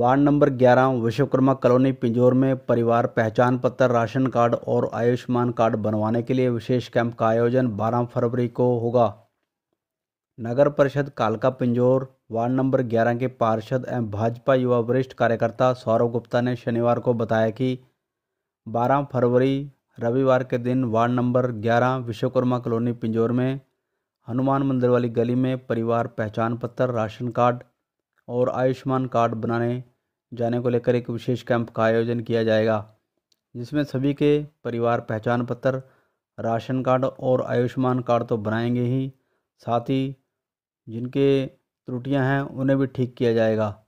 ward number 11 Vishwakarma colony Pinjore में परिवार पहचान पत्र राशन कार्ड और आयुष्मान कार्ड बनवाने के लिए विशेष कैंप का आयोजन 12 फरवरी को होगा नगर परिषद कालका पिंजौर वार्ड नंबर 11 के पार्षद एवं भाजपा युवा वरिष्ठ कार्यकर्ता सौरभ गुप्ता ने शनिवार को बताया कि 12 फरवरी रविवार के दिन ward number 11 Vishwakarma colony Pinjore में हनुमान मंदिर वाली गली में परिवार पहचान पत्र राशन कार्ड और आयुष्मान कार्ड बनाने जाने को लेकर एक विशेष कैंप का आयोजन किया जाएगा जिसमें सभी के परिवार पहचान पत्र राशन कार्ड और आयुष्मान कार्ड तो बनाएंगे ही साथ ही जिनके त्रुटियां हैं उन्हें भी ठीक किया जाएगा